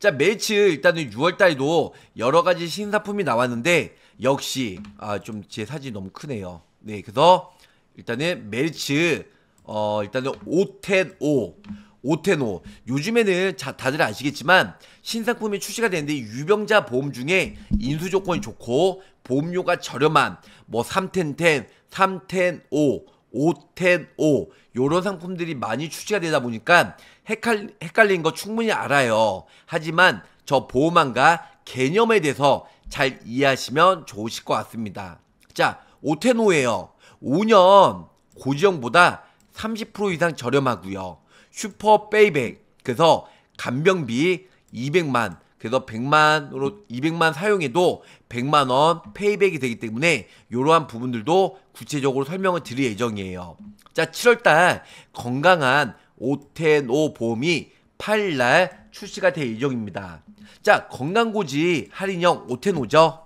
자, 매츠 일단은 6월달에도 여러 가지 신상품이 나왔는데 역시 아, 좀 제 사진이 너무 크네요. 네, 그래서 일단은 매츠 어, 일단은 오텐5 오테노 요즘에는 자, 다들 아시겠지만 신상품이 출시가 되는데 유병자 보험 중에 인수 조건이 좋고 보험료가 저렴한 뭐 3텐텐, 3텐5 오텐오 요런 상품들이 많이 출시가 되다 보니까 헷갈, 헷갈린 거 충분히 알아요. 하지만 저보험망과 개념에 대해서 잘 이해하시면 좋으실 것 같습니다. 자, 오텐오예요 5년 고지형보다 30% 이상 저렴하고요. 슈퍼 페이백 그래서 간병비 200만 그래서 100만으로 200만 사용해도 100만 원 페이백이 되기 때문에 이러한 부분들도 구체적으로 설명을 드릴 예정이에요. 자, 7월달 건강한 오텐오 보험이 8일날 출시가 될 예정입니다. 자, 건강고지 할인형 오텐오죠.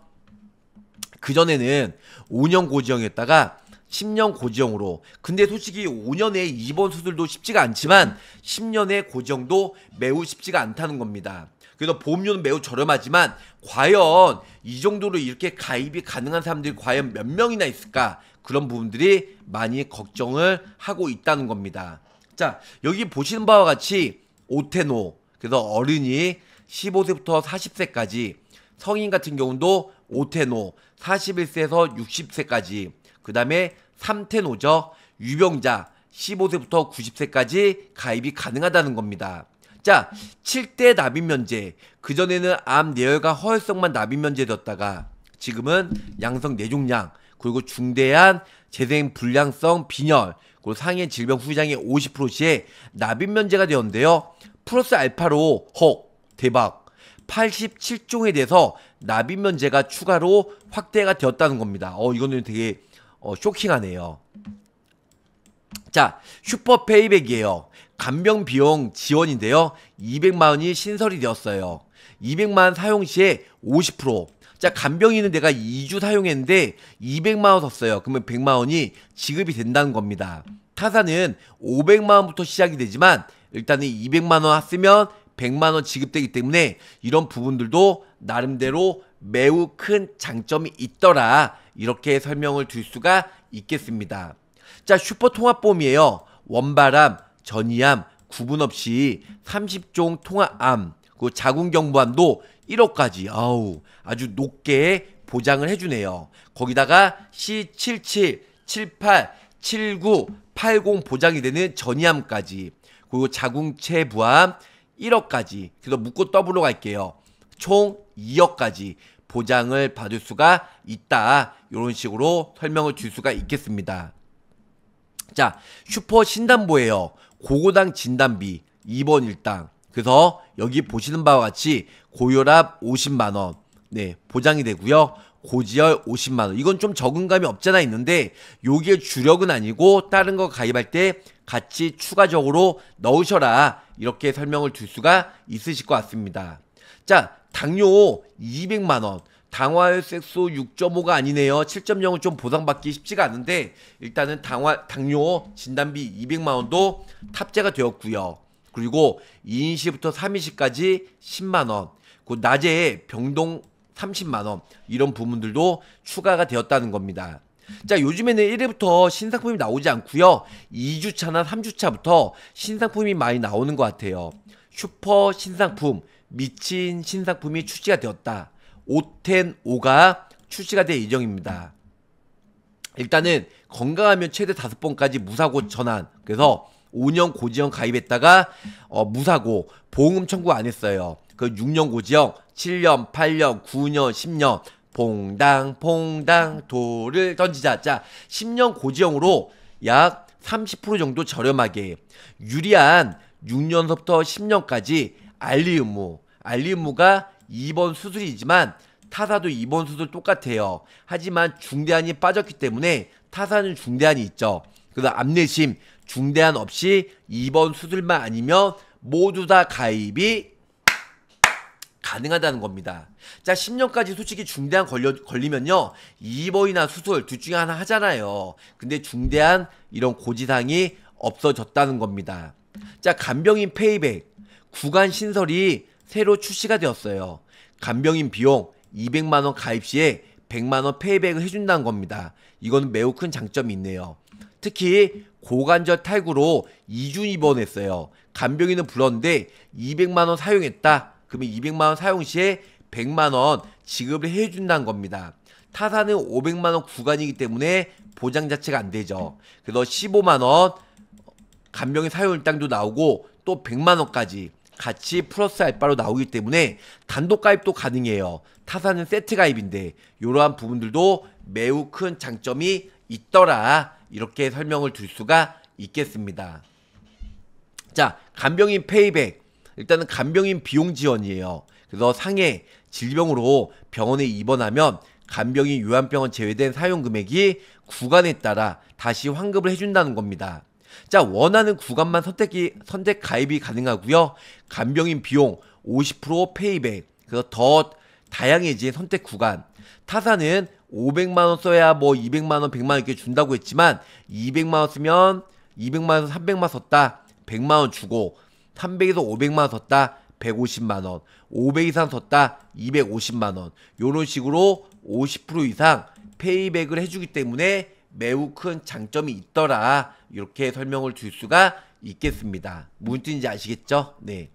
그전에는 5년 고지형이었다가 10년 고지형으로 근데 솔직히 5년에 입원 수술도 쉽지가 않지만 10년의 고지형도 매우 쉽지가 않다는 겁니다. 그래서 보험료는 매우 저렴하지만 과연 이 정도로 이렇게 가입이 가능한 사람들이 과연 몇 명이나 있을까? 그런 부분들이 많이 걱정을 하고 있다는 겁니다. 자, 여기 보시는 바와 같이 오테노, 그래서 어른이 15세부터 40세까지, 성인 같은 경우도 오테노, 41세에서 60세까지, 그 다음에 3테노죠. 유병자, 15세부터 90세까지 가입이 가능하다는 겁니다. 자, 7대 납입 면제. 그전에는 암 내열과 허혈성만 납입 면제되었다가 지금은 양성 내종양 그리고 중대한 재생 불량성 빈혈, 그리고 상해 질병 후유장애 50%씩 납입 면제가 되었는데요. 플러스 알파로 헉 대박 87종에 대해서 납입 면제가 추가로 확대가 되었다는 겁니다. 어 이거는 되게 어, 쇼킹하네요. 자, 슈퍼 페이백이에요. 간병 비용 지원인데요. 200만 원이 신설이 되었어요. 200만 원 사용 시에 50%. 자, 간병 있는 내가 2주 사용했는데 200만 원 썼어요. 그러면 100만 원이 지급이 된다는 겁니다. 타사는 500만 원부터 시작이 되지만 일단은 200만 원 쓰면 100만 원 지급되기 때문에 이런 부분들도 나름대로 매우 큰 장점이 있더라. 이렇게 설명을 드릴 수가 있겠습니다. 자, 슈퍼 통합보험이에요. 원바람, 전이암, 구분 없이 30종 통합암, 그 자궁경부암도 1억까지 아우 아주 높게 보장을 해주네요. 거기다가 C77, 78, 79, 80 보장이 되는 전이암까지 그리고 자궁체 부암 1억까지 그래서 묶고 더블로 갈게요. 총 2억까지 보장을 받을 수가 있다. 이런 식으로 설명을 줄 수가 있겠습니다. 자, 슈퍼 신담보예요. 고고당 진단비 2번 1당 그래서 여기 보시는 바와 같이 고혈압 50만원 네 보장이 되고요 고지혈 50만원 이건 좀 적은 감이 없잖아 있는데 여기에 주력은 아니고 다른 거 가입할 때 같이 추가적으로 넣으셔라 이렇게 설명을 줄 수가 있으실 것 같습니다 자 당뇨 200만원 당화혈색소 6.5가 아니네요. 7.0은 좀 보상받기 쉽지가 않은데 일단은 당화 당뇨 진단비 200만 원도 탑재가 되었고요. 그리고 2인시부터 3인시까지 10만 원. 그 낮에 병동 30만 원 이런 부분들도 추가가 되었다는 겁니다. 자, 요즘에는 1회부터 신상품이 나오지 않고요. 2주차나 3주차부터 신상품이 많이 나오는 것 같아요. 슈퍼 신상품, 미친 신상품이 출시가 되었다. 5텐5가 출시가 될 예정입니다. 일단은 건강하면 최대 5번까지 무사고 전환. 그래서 5년 고지형 가입했다가 어, 무사고 보험금 청구 안 했어요. 그 6년 고지형 7년, 8년, 9년, 10년 봉당 봉당 돌을 던지자. 자, 10년 고지형으로 약 30% 정도 저렴하게 유리한 6년서부터 10년까지 알리 움무 알리 움무가 2번 수술이지만 타사도 2번 수술 똑같아요. 하지만 중대한이 빠졌기 때문에 타사는 중대한이 있죠. 그래서 암내심 중대한 없이 2번 수술만 아니면 모두 다 가입이 가능하다는 겁니다. 자, 10년까지 솔직히 중대한 걸려, 걸리면요. 2번이나 수술 둘 중에 하나 하잖아요. 근데 중대한 이런 고지상이 없어졌다는 겁니다. 자, 간병인 페이백. 구간 신설이 새로 출시가 되었어요. 간병인 비용 200만원 가입 시에 100만원 페이백을 해준다는 겁니다. 이건 매우 큰 장점이 있네요. 특히 고관절 탈구로 2주 입원했어요. 간병인은 불렀는데 200만원 사용했다. 그러면 200만원 사용 시에 100만원 지급을 해준다는 겁니다. 타사는 500만원 구간이기 때문에 보장 자체가 안 되죠. 그래서 15만원 간병인 사용 일당도 나오고 또 100만원까지 같이 플러스 알바로 나오기 때문에 단독 가입도 가능해요. 타사는 세트 가입인데 이러한 부분들도 매우 큰 장점이 있더라 이렇게 설명을 드릴 수가 있겠습니다. 자 간병인 페이백 일단은 간병인 비용 지원이에요. 그래서 상해 질병으로 병원에 입원하면 간병인 요양병원 제외된 사용 금액이 구간에 따라 다시 환급을 해준다는 겁니다. 자, 원하는 구간만 선택이, 선택 가입이 가능하고요. 간병인 비용 50% 페이백. 그래서 더 다양해진 선택 구간. 타사는 500만원 써야 뭐 200만원, 100만원 이렇게 준다고 했지만 200만원 쓰면 200만원, 300만원 썼다. 100만원 주고 300에서 500만원 썼다. 150만원, 500 이상 썼다 250만원, 요런 식으로 50% 이상 페이백을 해주기 때문에 매우 큰 장점이 있더라. 이렇게 설명을 줄 수가 있겠습니다. 무슨 뜻인지 아시겠죠? 네.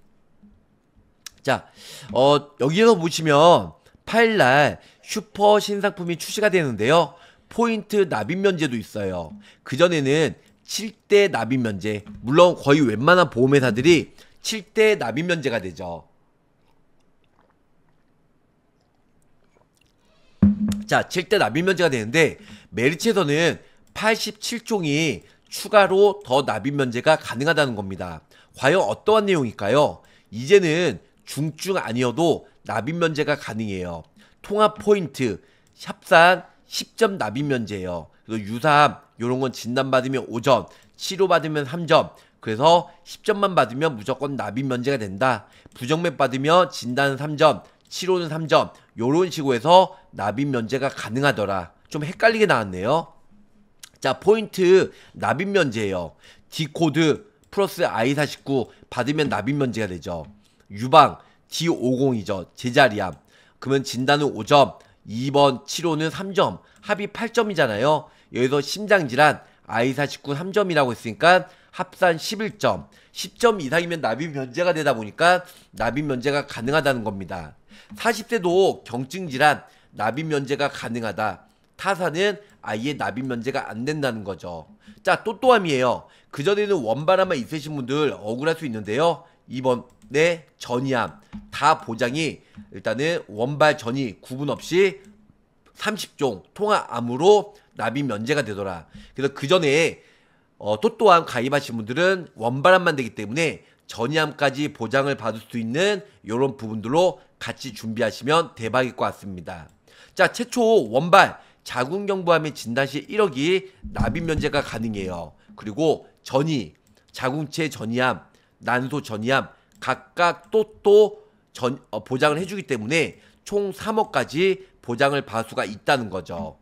자, 어, 여기에서 보시면 8일날 슈퍼 신상품이 출시가 되는데요. 포인트 납입 면제도 있어요. 그전에는 7대 납입 면제, 물론 거의 웬만한 보험회사들이 7대 납입 면제가 되죠. 자, 7대 납입면제가 되는데 메리츠에서는 87종이 추가로 더 납입면제가 가능하다는 겁니다. 과연 어떠한 내용일까요? 이제는 중증 아니어도 납입면제가 가능해요. 통합 포인트, 협산 10점 납입면제예요. 그래서 유사함, 이런 건 진단받으면 5점, 치료받으면 3점, 그래서 10점만 받으면 무조건 납입 면제가 된다. 부정맥 받으면 진단 3점, 치로는 3점 요런 식으로 해서 납입 면제가 가능하더라. 좀 헷갈리게 나왔네요. 자 포인트 납입 면제예요. D코드 플러스 I49 받으면 납입 면제가 되죠. 유방 D50이죠. 제자리암 그러면 진단은 5점, 2번 치료는 3점, 합이 8점이잖아요. 여기서 심장질환 I49 3점이라고 했으니까 합산 11점, 10점 이상이면 납입 면제가 되다 보니까 납입 면제가 가능하다는 겁니다. 40대도 경증 질환 납입 면제가 가능하다. 타사는 아예 납입 면제가 안 된다는 거죠. 자, 또또함이에요. 그전에는 원바람만 있으신 분들 억울할 수 있는데요. 이번에 전이함 다 보장이 일단은 원발 전이 구분 없이 30종 통화암으로 납입 면제가 되더라. 그래서 그 전에 어, 또 또한 가입하신 분들은 원바람만 되기 때문에 전이암까지 보장을 받을 수 있는 이런 부분들로 같이 준비하시면 대박일 것 같습니다. 자, 최초 원발 자궁경부암 의 진단시 1억이 납입 면제가 가능해요. 그리고 전이, 자궁체 전이암, 난소 전이암 각각 또또 전, 어, 보장을 해주기 때문에 총 3억까지 보장을 받을 수가 있다는 거죠.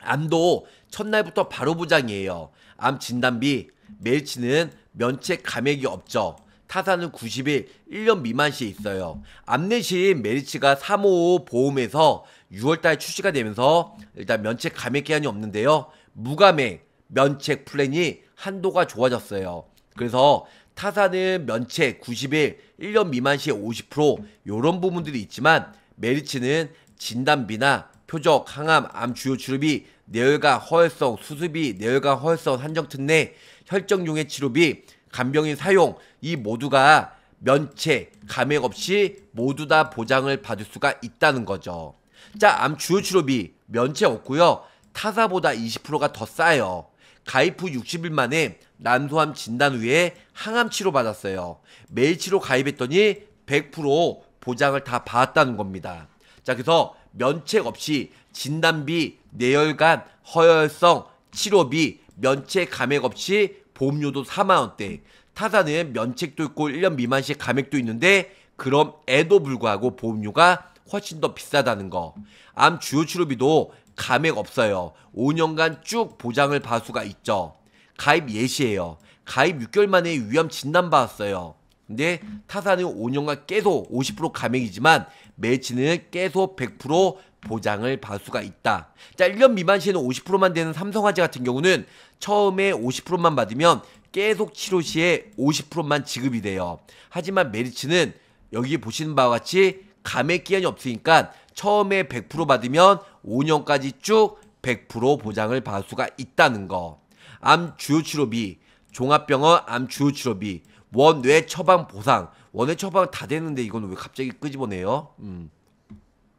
암도 첫날부터 바로 보장이에요. 암 진단비, 멸치는 면책 감액이 없죠. 타사는 90일, 1년 미만 시에 있어요. 암내신 메리츠가 3 5 5 보험에서 6월달 출시가 되면서 일단 면책 감액 기한이 없는데요. 무감액, 면책 플랜이 한도가 좋아졌어요. 그래서 타사는 면책 90일, 1년 미만 시에 50%요런 부분들이 있지만 메리츠는 진단비나 표적, 항암, 암 주요 출입이 뇌혈과 허혈성 수술비, 뇌혈과 허혈성 산정특례, 혈정용의 치료비, 간병인 사용 이 모두가 면책, 감액 없이 모두 다 보장을 받을 수가 있다는 거죠. 자, 암 주요 치료비 면책 없고요. 타사보다 20%가 더 싸요. 가입 후 60일 만에 난소암 진단 후에 항암 치료 받았어요. 매일 치료 가입했더니 100% 보장을 다 받았다는 겁니다. 자, 그래서 면책 없이 진단비 내열간, 허혈성, 치료비, 면책 감액 없이 보험료도 4만원대. 타사는 면책도 있고 1년 미만식 감액도 있는데 그럼 애도 불구하고 보험료가 훨씬 더 비싸다는 거. 암 주요 치료비도 감액 없어요. 5년간 쭉 보장을 받을 수가 있죠. 가입 예시예요. 가입 6개월 만에 위험 진단 받았어요. 근데 타사는 5년간 계속 50% 감액이지만 매치는 계속 100% 보장을 받을 수가 있다. 자, 1년 미만 시에는 50%만 되는 삼성화재 같은 경우는 처음에 50%만 받으면 계속 치료 시에 50%만 지급이 돼요. 하지만 메리츠는 여기 보시는 바와 같이 감액 기한이 없으니까 처음에 100% 받으면 5년까지 쭉 100% 보장을 받을 수가 있다는 거. 암 주요 치료비, 종합병원 암 주요 치료비, 원뇌 처방 보상, 원뇌 처방 다 되는데 이건 왜 갑자기 끄집어내요? 음.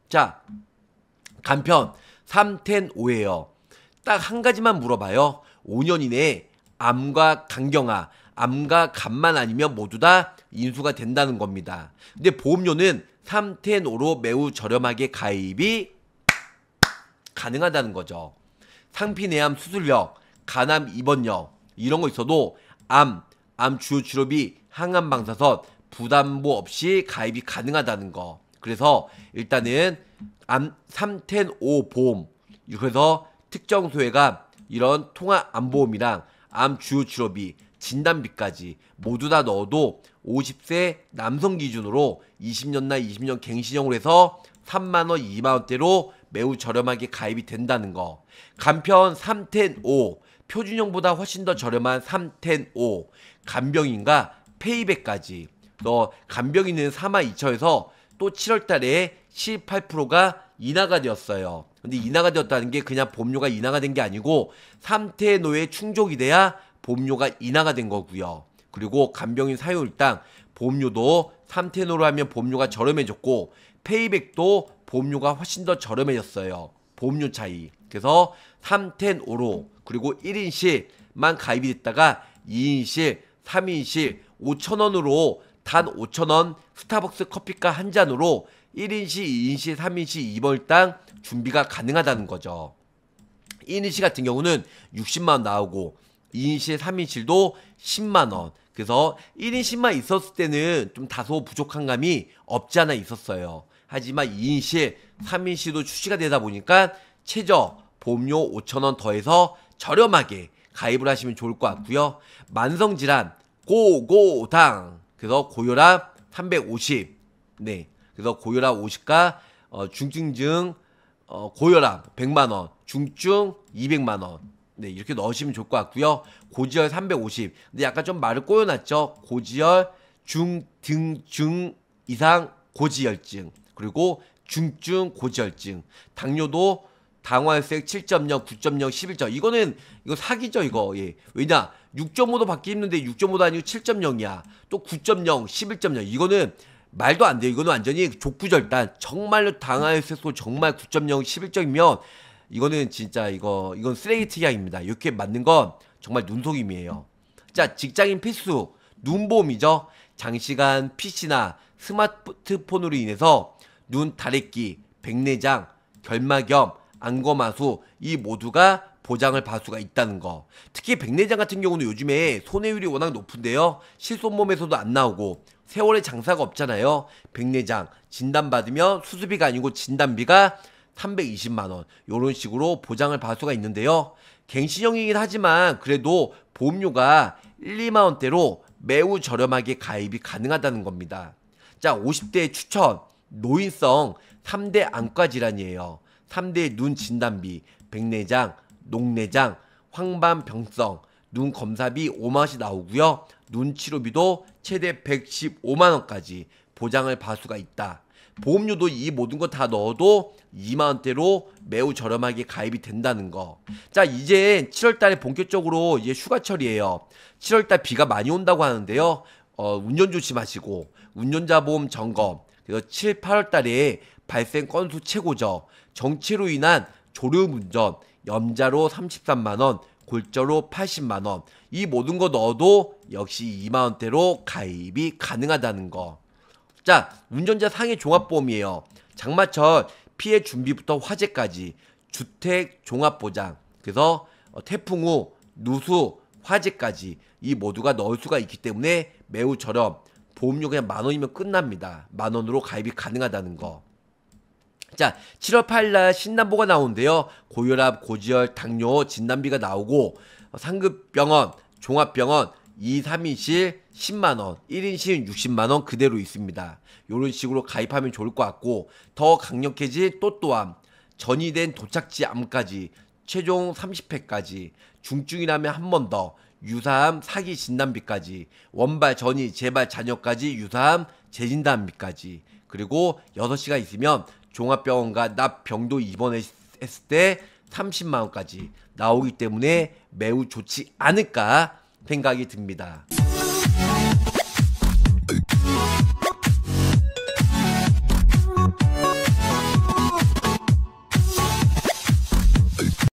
자, 간편 3텐5오예요딱 한 가지만 물어봐요. 5년 이내에 암과 간경화, 암과 간만 아니면 모두 다 인수가 된다는 겁니다. 근데 보험료는 3텐5로 매우 저렴하게 가입이 가능하다는 거죠. 상피내암 수술력, 간암 입원료 이런 거 있어도 암, 암 주요 치료비, 항암 방사선 부담보 없이 가입이 가능하다는 거. 그래서 일단은 암, 삼텐오 보험 그래서 특정 소외가 이런 통화 암보험이랑 암 주요 치료비 진단비까지 모두 다 넣어도 50세 남성 기준으로 20년 나 20년 갱신형으로 해서 3만원, 2만원대로 매우 저렴하게 가입이 된다는 거. 간편 310, 표준형보다 훨씬 더 저렴한 310, 간병인과 페이백까지. 너 간병인은 4만 2천에서 또 7월 달에 18%가 인하가 되었어요. 근데 인하가 되었다는 게 그냥 보험료가 인하가 된 게 아니고 3태노의 충족이 돼야 보험료가 인하가 된 거고요. 그리고 간병인 사유일당 보험료도 3태노로 하면 보험료가 저렴해졌고 페이백도 보험료가 훨씬 더 저렴해졌어요. 보험료 차이. 그래서 3텐노로 그리고 1인실만 가입이 됐다가 2인실, 3인실 5천원으로 단 5천원 스타벅스 커피가 한 잔으로 1인시, 2인시, 3인시, 2벌당 준비가 가능하다는 거죠. 1인시 같은 경우는 60만원 나오고 2인실, 3인실도 10만원. 그래서 1인실만 있었을 때는 좀 다소 부족한 감이 없지 않아 있었어요. 하지만 2인실, 3인실도 출시가 되다 보니까 최저 보험료 5천원 더해서 저렴하게 가입을 하시면 좋을 것 같고요. 만성질환, 고고당! 그래서 고혈압 350. 네. 그래서 고혈압 50과 어, 중증증 어, 고혈압 100만 원, 중증 200만 원. 네, 이렇게 넣으시면 좋을 것 같고요. 고지혈 350. 근데 약간 좀 말을 꼬여놨죠. 고지혈 중등중 이상 고지혈증. 그리고 중증 고지혈증. 당뇨도 당화혈색 7.0, 9.0, 11.0. 이거는 이거 사기죠, 이거. 예. 왜냐? 6.5도 받기 힘든데 6.5도 아니고 7.0이야. 또 9.0, 11.0. 이거는 말도 안 돼요. 이거는 완전히 족구절단. 정말로 당화혈색소 정말 9.0, 11.0이면 이거는 진짜 이거 이건 쓰레기 특약입니다. 이렇게 맞는 건 정말 눈속임이에요. 자, 직장인 필수 눈보험이죠. 장시간 PC나 스마트폰으로 인해서 눈 다래끼, 백내장, 결막염 안검하수 이 모두가 보장을 받을 수가 있다는 거. 특히 백내장 같은 경우는 요즘에 손해율이 워낙 높은데요. 실손몸에서도 안 나오고 세월의 장사가 없잖아요. 백내장 진단받으면 수술비가 아니고 진단비가 320만원 요런 식으로 보장을 받을 수가 있는데요. 갱신형이긴 하지만 그래도 보험료가 1, 2만원대로 매우 저렴하게 가입이 가능하다는 겁니다. 자, 50대 추천 노인성 3대 안과 질환이에요. 3대 눈 진단비, 백내장, 녹내장, 황반병성, 눈 검사비 5만원씩 나오고요. 눈 치료비도 최대 115만원까지 보장을 받을 수가 있다. 보험료도 이 모든 거 다 넣어도 2만원대로 매우 저렴하게 가입이 된다는 거. 자, 이제 7월달에 본격적으로 이제 휴가철이에요. 7월달 비가 많이 온다고 하는데요. 어, 운전 조심하시고, 운전자 보험 점검, 그래서 7, 8월 달에 발생 건수 최고죠. 정치로 인한 조류 운전, 염자로 33만원, 골자로 80만원. 이 모든 거 넣어도 역시 2만원대로 가입이 가능하다는 거. 자, 운전자 상해 종합보험이에요. 장마철 피해 준비부터 화재까지 주택 종합보장. 그래서 어, 태풍 후 누수, 화재까지 이 모두가 넣을 수가 있기 때문에 매우 저렴. 보험료 그냥 만 원이면 끝납니다. 만 원으로 가입이 가능하다는 거. 자, 7월 8일 날 신남보가 나오는데요. 고혈압, 고지혈, 당뇨, 진단비가 나오고 어, 상급병원, 종합병원, 2, 3인실 10만원, 1인실 60만원 그대로 있습니다. 요런 식으로 가입하면 좋을 것 같고 더 강력해질 또또함, 전이된 도착지 암까지 최종 30회까지 중증이라면 한번더 유사암 사기 진단비까지, 원발, 전이, 재발, 잔여까지 유사암 재진단비까지. 그리고 6시가 있으면 종합병원과 납 병도 입원했을 때 30만 원까지 나오기 때문에 매우 좋지 않을까 생각이 듭니다.